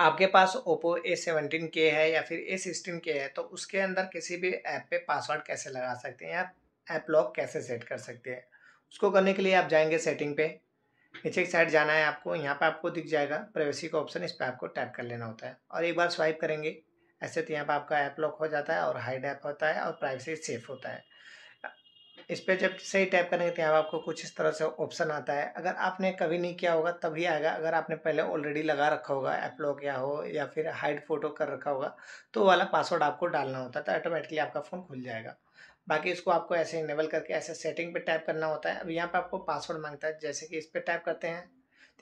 आपके पास Oppo a seventeen के है या फिर ए सिक्सटीन के है तो उसके अंदर किसी भी ऐप पे पासवर्ड कैसे लगा सकते हैं या ऐप लॉक कैसे सेट कर सकते हैं उसको करने के लिए आप जाएंगे सेटिंग पे नीचे की साइड जाना है आपको यहाँ पे आपको दिख जाएगा प्राइवेसी का ऑप्शन इस पर आपको टैप कर लेना होता है और एक बार स्वाइप करेंगे ऐसे तो यहाँ पर आपका ऐप लॉक हो जाता है और हाइड ऐप होता है और प्राइवेसी सेफ होता है इस पर जब सही टाइप करेंगे तो यहाँ आपको कुछ इस तरह से ऑप्शन आता है अगर आपने कभी नहीं किया होगा तभी आएगा अगर आपने पहले ऑलरेडी लगा रखा होगा एपलॉक या हो या फिर हाइड फोटो कर रखा होगा तो वाला पासवर्ड आपको डालना होता है तो ऑटोमेटिकली आपका फ़ोन खुल जाएगा बाकी इसको आपको ऐसे इनेबल करके ऐसे सेटिंग पर टाइप करना होता है अब यहाँ पर आपको पासवर्ड मांगता है जैसे कि इस पर टाइप करते हैं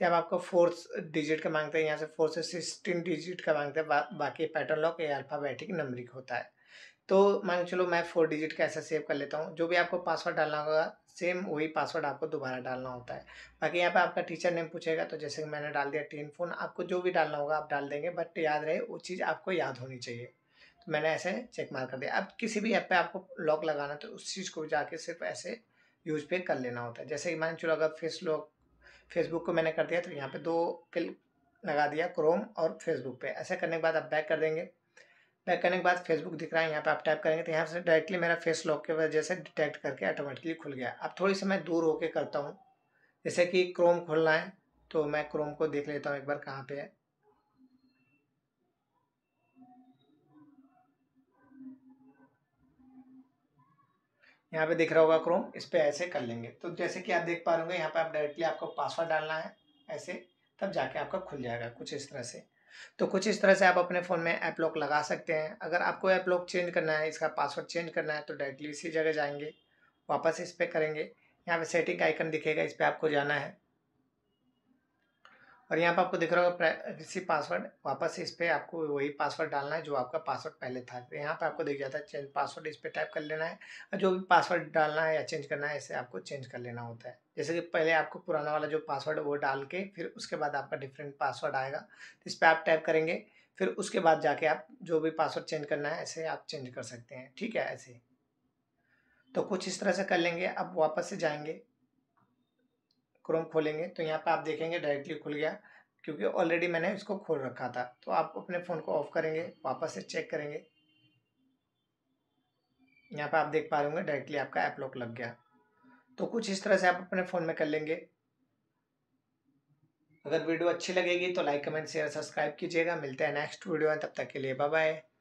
तो अब आपको फोर्थ डिजिट का मांगते हैं यहाँ से फोर्थ से सिक्सटीन डिजिट का मांगते हैं बा, बाकी पैटर्न लॉक या अल्फ़ाबेटिक नंबरिक होता है तो मान चलो मैं फोर डिजिट का ऐसा सेव कर लेता हूँ जो भी आपको पासवर्ड डालना होगा सेम वही पासवर्ड आपको दोबारा डालना होता है बाकी यहाँ पे आपका टीचर नेम पूछेगा तो जैसे कि मैंने डाल दिया टीन फोन आपको जो भी डालना होगा आप डाल देंगे बट याद रहे वो चीज़ आपको याद होनी चाहिए तो मैंने ऐसे चेक मार कर दिया अब किसी भी ऐप पे आपको लॉक लगाना तो उस चीज़ को जाके सिर्फ ऐसे यूज पे कर लेना होता है जैसे कि मान चलो अगर फेस लॉक फेसबुक को मैंने कर दिया तो यहाँ पर दो क्लिक लगा दिया क्रोम और फेसबुक पर ऐसा करने के बाद आप बैक कर देंगे बैक करने के बाद फेसबुक दिख रहा है यहाँ पे आप टाइप करेंगे तो यहाँ से डायरेक्टली मेरा फेस लॉक की वजह से डिटेक्ट करके ऑटोमेटिकली खुल गया अब थोड़ी सी मैं दूर होके करता हूँ जैसे कि क्रोम खुलना है तो मैं क्रोम को देख लेता हूँ एक बार कहाँ पे है यहाँ पे दिख रहा होगा क्रोम इस पर ऐसे कर लेंगे तो जैसे कि आप देख पा रहे होंगे यहाँ पे आप डायरेक्टली आपको पासवर्ड डालना है ऐसे तब जाके आपका खुल जाएगा कुछ इस तरह से तो कुछ इस तरह से आप अपने फ़ोन में ऐप लॉक लगा सकते हैं अगर आपको ऐप लॉक चेंज करना है इसका पासवर्ड चेंज करना है तो डायरेक्टली इसी जगह जाएंगे वापस इस पर करेंगे यहाँ पे सेटिंग का आइकन दिखेगा इस पर आपको जाना है और यहाँ पर आपको दिख रहा होगा प्राइवेसी पासवर्ड वापस इस पर आपको वही पासवर्ड डालना है जो आपका पासवर्ड पहले था तो यहाँ पर आपको दिख जाता है चेंज पासवर्ड इस पर टाइप कर लेना है और जो भी पासवर्ड डालना है या चेंज करना है इसे आपको चेंज कर लेना होता है जैसे कि पहले आपको पुराना वाला जो पासवर्ड वो डाल के फिर उसके बाद आपका डिफरेंट पासवर्ड आएगा तो इस पर आप टाइप करेंगे फिर उसके बाद जाके आप जो भी पासवर्ड चेंज करना है ऐसे आप चेंज कर सकते हैं ठीक है ऐसे तो कुछ इस तरह से कर लेंगे अब वापस से जाएंगे क्रोम खोलेंगे तो यहाँ पर आप देखेंगे डायरेक्टली खुल गया क्योंकि ऑलरेडी मैंने इसको खोल रखा था तो आप अपने फ़ोन को ऑफ़ करेंगे वापस से चेक करेंगे यहाँ पर आप देख पा रहे होंगे डायरेक्टली आपका ऐप लॉक लग गया तो कुछ इस तरह से आप अपने फ़ोन में कर लेंगे अगर वीडियो अच्छी लगेगी तो लाइक कमेंट शेयर सब्सक्राइब कीजिएगा मिलते हैं नेक्स्ट वीडियो में तब तक के लिए बाय बाय